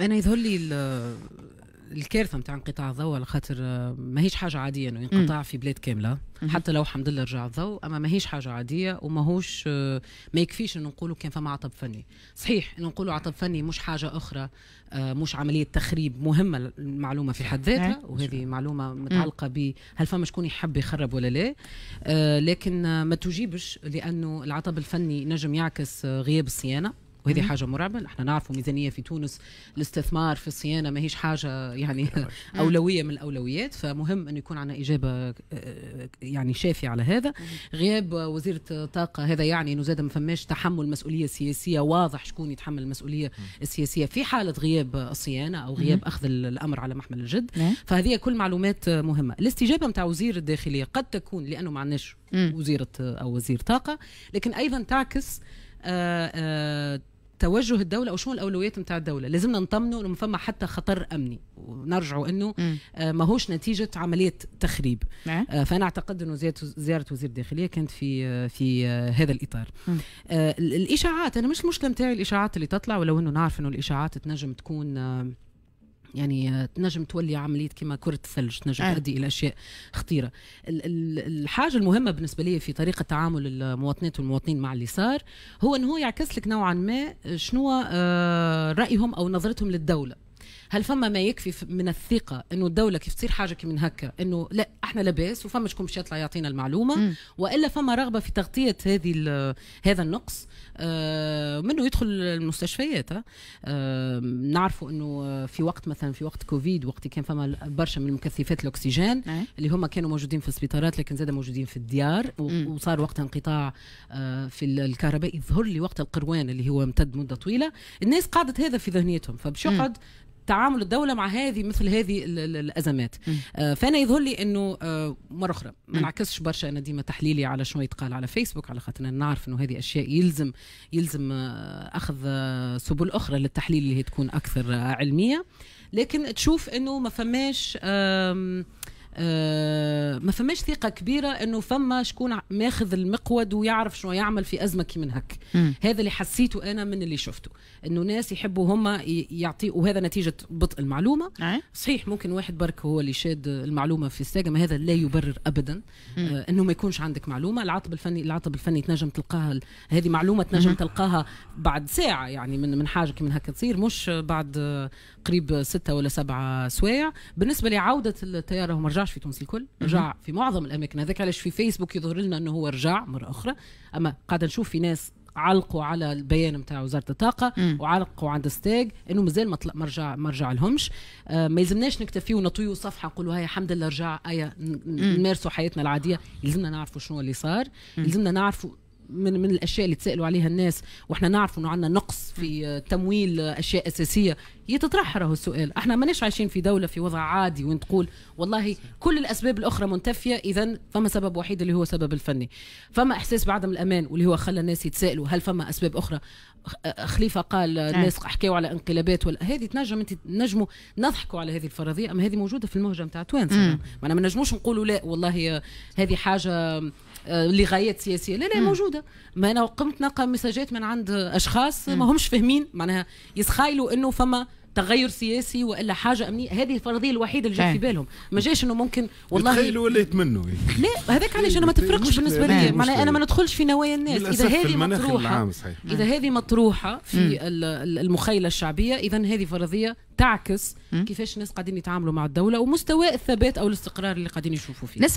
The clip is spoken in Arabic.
انا يظهر لي الكارثه نتاع انقطاع الضوء على خاطر آه، ماهيش حاجه عاديه انه ينقطع في بلاد كامله حتى لو الحمد لله رجع الضوء اما ماهيش حاجه عاديه وماهوش آه، ما يكفيش انه نقولوا كان فما عطب فني صحيح انه نقولوا عطب فني مش حاجه اخرى آه، مش عمليه تخريب مهمه المعلومه في حد ذاتها وهذه معلومه متعلقه ب هل فما شكون يحب يخرب ولا لا لكن ما تجيبش لانه العطب الفني نجم يعكس غياب الصيانه وهذه حاجه مرعبه نحن نعرفوا ميزانيه في تونس الاستثمار في الصيانه ماهيش حاجه يعني اولويه من الاولويات فمهم انه يكون عندنا اجابه آه، يعني شافيه على هذا غياب وزير الطاقه هذا يعني انه زاد ما فماش تحمل مسؤوليه سياسيه واضح شكون يتحمل المسؤوليه السياسيه في حاله غياب الصيانه او غياب اخذ الامر على محمل الجد نعم. فهذه كل معلومات مهمه الاستجابه نتاع وزير الداخليه قد تكون لانه ما عندناش وزيره او وزير طاقه لكن ايضا تعكس آآ آه، آآ آه، توجه الدوله او شو الاولويات نتاع الدوله لازمنا نطمنوا انه فما حتى خطر امني ونرجعوا انه آه، ما ماهوش نتيجه عمليه تخريب نعم. آه فانا اعتقد انه زياره زياره وزير الداخليه كانت في آه، في آه، هذا الاطار آه الاشاعات انا مش المشكله نتاعي الاشاعات اللي تطلع ولو انه نعرف انه الاشاعات تنجم تكون آه يعني تنجم تولي عمليه كما كره الثلج تنجم آه. تؤدي الى اشياء خطيره الحاجه المهمه بالنسبه لي في طريقه تعامل المواطنات والمواطنين مع اللي صار هو انه هو يعكس لك نوعا ما شنو آه، رايهم او نظرتهم للدوله هل فما ما يكفي من الثقه انه الدوله كيف تصير حاجه كي من هكا انه لا احنا لاباس وفما شكون باش يطلع يعطينا المعلومه م. والا فما رغبه في تغطيه هذه هذا النقص آه منه يدخل المستشفيات آه نعرفوا انه في وقت مثلا في وقت كوفيد وقت كان فما برشا من مكثفات الاكسجين م. نعم. اللي هما كانوا موجودين في السبيطارات لكن زاد موجودين في الديار وصار وقتها انقطاع آه في الكهرباء يظهر لي وقت القروان اللي هو امتد مده طويله الناس قعدت هذا في ذهنيتهم فباش يقعد تعامل الدوله مع هذه مثل هذه الازمات آه فانا يظهر لي انه آه مره اخرى ما نعكسش برشا انا ديما تحليلي على شنو يتقال على فيسبوك على خاطر انا نعرف انه هذه اشياء يلزم يلزم آه اخذ آه، سبل اخرى للتحليل اللي هي تكون اكثر آه، علميه لكن تشوف انه ما فماش آه آه، ما فماش ثقه كبيره انه فما شكون ماخذ المقود ويعرف شنو يعمل في ازمه كي من هك هذا اللي حسيته انا من اللي شفته انه ناس يحبوا هما يعطيوا وهذا نتيجه بطء المعلومه أه؟ صحيح ممكن واحد برك هو اللي شاد المعلومه في الساقه هذا لا يبرر ابدا آه انه ما يكونش عندك معلومه العطب الفني العطب الفني تنجم تلقاها هذه معلومه تنجم تلقاها بعد ساعه يعني من من حاجه كي من هكا تصير مش بعد آه، قريب ستة ولا سبعة سوايع بالنسبه لعوده التيار هم رجع رجعش في تونس الكل رجع في معظم الاماكن هذاك علاش في فيسبوك يظهر لنا انه هو رجع مره اخرى اما قاعده نشوف في ناس علقوا على البيان نتاع وزاره الطاقه وعلقوا عند ستاج انه مازال ما رجع ما رجع لهمش آه، ما يلزمناش نكتفي ونطويو صفحه نقولوا هاي الحمد لله رجع ايا نمارسوا حياتنا العاديه يلزمنا نعرفوا شنو اللي صار يلزمنا نعرفوا من من الاشياء اللي تسالوا عليها الناس واحنا نعرفوا انه عندنا نقص في تمويل اشياء اساسيه يتطرح راهو السؤال احنا ماناش عايشين في دوله في وضع عادي وين تقول والله كل الاسباب الاخرى منتفيه اذا فما سبب وحيد اللي هو سبب الفني فما احساس بعدم الامان واللي هو خلى الناس يتسائلوا هل فما اسباب اخرى خليفه قال نعم. الناس حكاوا على انقلابات ولا هذه تنجم انت نجموا نضحكوا على هذه الفرضيه اما هذه موجوده في المهجه نتاع تونس ما نجموش نقولوا لا والله هذه حاجه آه، لغايات سياسيه لا لا موجوده ما انا قمت نلقى مساجات من عند اشخاص ما همش مش فاهمين معناها يتخيلوا انه فما تغير سياسي والا حاجه امنيه هذه الفرضيه الوحيده اللي جات في إيه. بالهم ما جاش انه ممكن والله يتخيلوا ولا يتمنوا إيه؟ لا هذاك علاش انا ما تفرقش بالنسبه لي معناها انا ما ندخلش في نوايا الناس اذا هذه مطروحه اذا هذه مطروحه في المخيله الشعبيه اذا هذه فرضيه تعكس كيفاش الناس قاعدين يتعاملوا مع الدوله ومستوى الثبات او الاستقرار اللي قاعدين يشوفوا فيه